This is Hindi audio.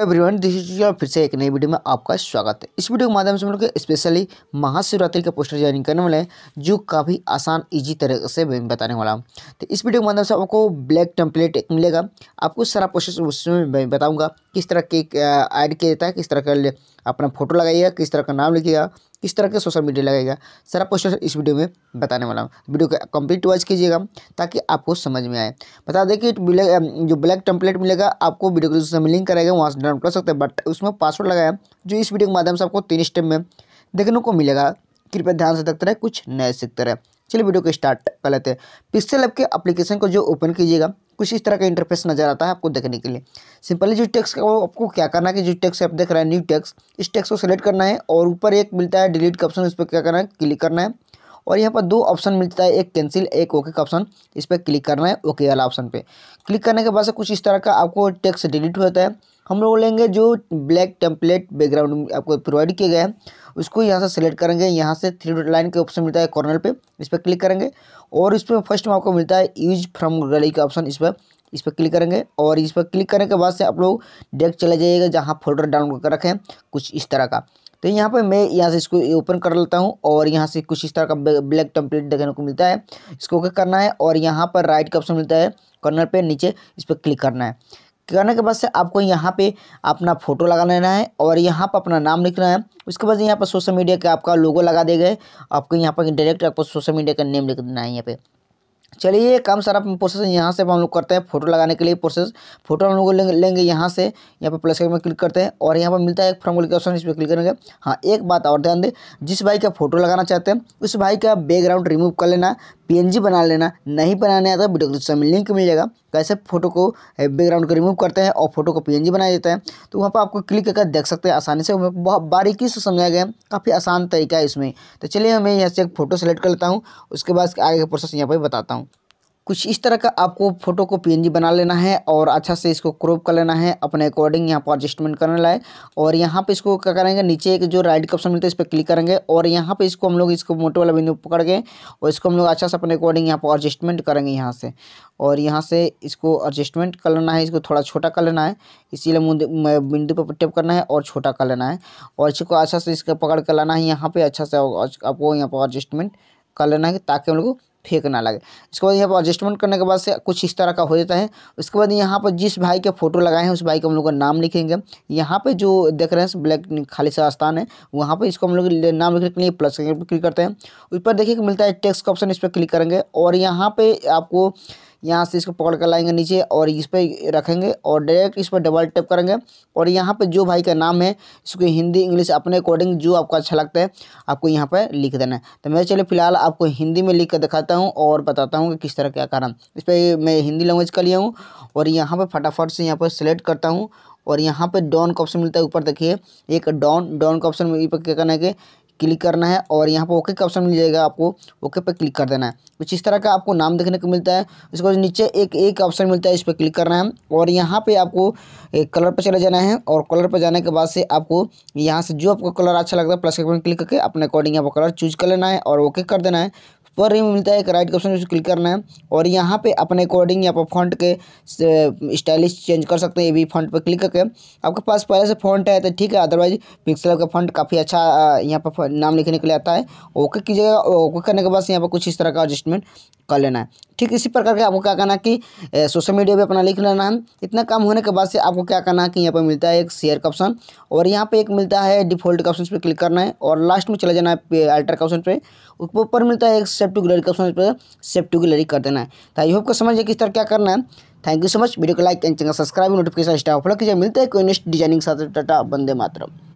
एवरीवन दिस इज फिर से एक नई वीडियो में आपका स्वागत है इस वीडियो के माध्यम से हम लोग स्पेशली महाशिवरात्रि का पोस्टर डिजाइनिंग करने वाले हैं जो काफ़ी आसान इजी तरह से बताने वाला हूँ तो इस वीडियो के माध्यम से आपको ब्लैक टेम्पलेट मिलेगा आपको सारा प्रोसेस उसमें मैं बताऊँगा किस तरह के ऐड किया जाता है किस तरह का अपना फोटो लगाइएगा किस तरह का नाम लिखिएगा इस तरह के सोशल मीडिया लगेगा सारा पोस्टर इस वीडियो में बताने वाला हूँ वीडियो का कंप्लीट वॉच कीजिएगा ताकि आपको समझ में आए बता दें कि जो ब्लैक टेम्पलेट मिलेगा आपको वीडियो दूसरे में लिंक कराएगा वहाँ से डाउनलोड कर सकते हैं बट उसमें पासवर्ड लगाया जो इस वीडियो के माध्यम से आपको तीन स्टेप में देखने को मिलेगा कृपया ध्यान से देखते रहे कुछ नए सीखते रहे चलिए वीडियो को स्टार्ट कर लेते हैं पिक्सल ऐप के अप्लीकेशन को जो ओपन कीजिएगा कुछ इस तरह का इंटरफेस नजर आता है आपको देखने के लिए सिंपली जो टेक्स का वो आपको क्या करना है कि जो टेक्स आप देख रहे हैं न्यू टेक्स इस टेक्स को सेलेक्ट करना है और ऊपर एक मिलता है डिलीट का ऑप्शन उस पर क्या करना है क्लिक करना है और यहाँ पर दो ऑप्शन मिलता है एक कैंसिल एक ओके का ऑप्शन इस पर क्लिक करना है ओके वाला ऑप्शन पे क्लिक करने के बाद से कुछ इस तरह का आपको टेक्स्ट डिलीट हो जाता है हम लोग लेंगे जो ब्लैक टेम्पलेट बैकग्राउंड आपको प्रोवाइड किया गया है उसको यहाँ से सेलेक्ट करेंगे यहाँ से थ्री लाइन के ऑप्शन मिलता है कॉर्नर पे इस पर क्लिक करेंगे और इस पर फर्स्ट में आपको मिलता है यूज फ्रॉम गली का ऑप्शन इस पर इस पर क्लिक करेंगे और इस पर क्लिक करने के बाद से आप लोग डेस्क चले जाइएगा जहाँ फोल्डर डाउनलोड कर रखें कुछ इस तरह का तो यहाँ पर मैं यहाँ से इसको ओपन कर लेता हूँ और यहाँ से कुछ इस तरह का ब्लैक टेम्पलेट देखने को मिलता है इसको क्या करना है और यहाँ पर राइट का ऑप्शन मिलता है कॉर्नर पे नीचे इस पर क्लिक करना है करने के बाद से आपको यहाँ पे अपना फ़ोटो लगा लेना है और यहाँ पर अपना नाम लिखना है उसके बाद यहाँ पर सोशल मीडिया का आपका लोगो लगा दे गए आपको यहाँ पर डायरेक्ट आपको सोशल मीडिया का नेम लिख देना है यहाँ पे चलिए काम सारा प्रोसेस यहाँ से हम लोग करते हैं फोटो लगाने के लिए प्रोसेस फोटो हम लोग लेंगे लेंगे यहाँ से यहाँ पर प्लस में क्लिक करते हैं और यहाँ पर मिलता है एक फॉर्म के ऑप्शन इस पर क्लिक करेंगे हाँ एक बात और ध्यान दें जिस भाई का फोटो लगाना चाहते हैं उस भाई का बैकग्राउंड रिमूव कर लेना पी बना लेना नहीं बनाने आता वीडियो डिस्क्रिप्शन में लिंक मिल जाएगा कैसे तो फोटो को बैकग्राउंड को रिमूव करते हैं और फोटो को जी बनाया जाता है तो वहाँ पर आपको क्लिक करके देख सकते हैं आसानी से बहुत बारीकी से समझाया गया काफ़ी आसान तरीका है इसमें तो चलिए मैं यहाँ से एक फ़ोटो सेलेक्ट कर लेता हूँ उसके बाद आगे का प्रोसेस यहाँ पर बताता हूँ कुछ इस तरह का आपको फ़ोटो को पीएनजी बना लेना है और अच्छा से इसको क्रॉप कर लेना है अपने अकॉर्डिंग यहाँ पर एडजस्टमेंट करना लाए और यहाँ पे इसको क्या करेंगे नीचे एक जो राइट का ऑप्शन मिलता है इस पर क्लिक करेंगे और यहाँ पे इसको हम लोग इसको मोटे वाला बिंदु पकड़ गए और इसको हम लोग अच्छा से अपने अकॉर्डिंग यहाँ पर एडजस्टमेंट करेंगे यहाँ से और यहाँ से इसको एडजस्टमेंट कर लेना है इसको थोड़ा छोटा कर लेना है इसीलिए बिंदु पर टेप करना है और छोटा कर लेना है और इसको अच्छा से इसको पकड़ कर लाना है यहाँ पर अच्छा से आपको यहाँ पर एडजस्टमेंट कर लेना है ताकि हम लोग फेंक ना लगे इसके बाद यहाँ पर एडजस्टमेंट करने के बाद से कुछ इस तरह का हो जाता है उसके बाद यहाँ पर जिस भाई के फोटो लगाए हैं उस भाई का हम लोग का नाम लिखेंगे यहाँ पे जो देख रहे हैं ब्लैक खाली सा स्थान है वहाँ पे इसको हम लोग नाम लिखने के लिए प्लस क्लिक करते हैं उस पर देखिए मिलता है टेक्स का ऑप्शन इस पर क्लिक करेंगे और यहाँ पर आपको यहाँ से इसको पकड़ कर लाएंगे नीचे और इस पर रखेंगे और डायरेक्ट इस पर डबल टैप करेंगे और यहाँ पर जो भाई का नाम है इसको हिंदी इंग्लिश अपने अकॉर्डिंग जो आपको अच्छा लगता है आपको यहाँ पर लिख देना है तो मैं चलिए फिलहाल आपको हिंदी में लिख कर दिखाता हूँ और बताता हूँ कि किस तरह क्या कारण इस पर मैं हिंदी लैंग्वेज का लिया हूँ और यहाँ पर फटाफट से यहाँ पर सेलेक्ट करता हूँ और यहाँ पे डॉन का ऑप्शन मिलता है ऊपर देखिए एक डॉन डॉन का ऑप्शन पर क्या करना है कि क्लिक करना है और यहाँ पर ओके का ऑप्शन मिल जाएगा आपको ओके पर क्लिक कर देना है कुछ इस तरह का आपको नाम देखने को मिलता है उसके बाद नीचे एक एक ऑप्शन मिलता है इस पर क्लिक करना है और यहाँ पर आपको एक कलर पर चले जाना है और कलर पर जाने के बाद से आपको यहाँ से जो आपको कलर अच्छा लगता है प्लस क्लिक करके अपने अकॉर्डिंग आपको कलर चूज कर लेना है और ओके कर देना है पर ही मिलता है एक राइट ऑप्शन जिसको क्लिक करना है और यहाँ पे अपने अकॉर्डिंग यहाँ पर फ्रंट के स्टाइलिश चेंज कर सकते हैं ये भी फ्रंट पर क्लिक करके आपके पास पहले से फ्रंट है तो ठीक है अदरवाइज पिक्सल का फ्रंट काफ़ी अच्छा यहाँ पर नाम लिखने के लिए आता है ओके कीजिएगा ओके करने के बाद यहाँ पर कुछ इस तरह का एडजस्टमेंट कर लेना है ठीक इसी प्रकार के आपको क्या करना है कि सोशल मीडिया पे अपना लिख लेना है इतना काम होने के बाद से आपको क्या करना है कि यहाँ पर मिलता है एक शेयर का ऑप्शन और यहाँ पे एक मिलता है डिफॉल्ट का ऑप्शन पर क्लिक करना है और लास्ट में चले जाना है अल्टर का ऑप्शन पर ऊपर मिलता है एक सेप्टुगुलरी का समझ पर सेप्टुगुलरी कर देना है तो आई होप को समझिए किस तरह क्या करना है thank you so much video को like and channel subscribe notification staff follow कीजिए मिलते हैं कोई नेक्स्ट डिजाइनिंग साथ टाटा बंदे मातरम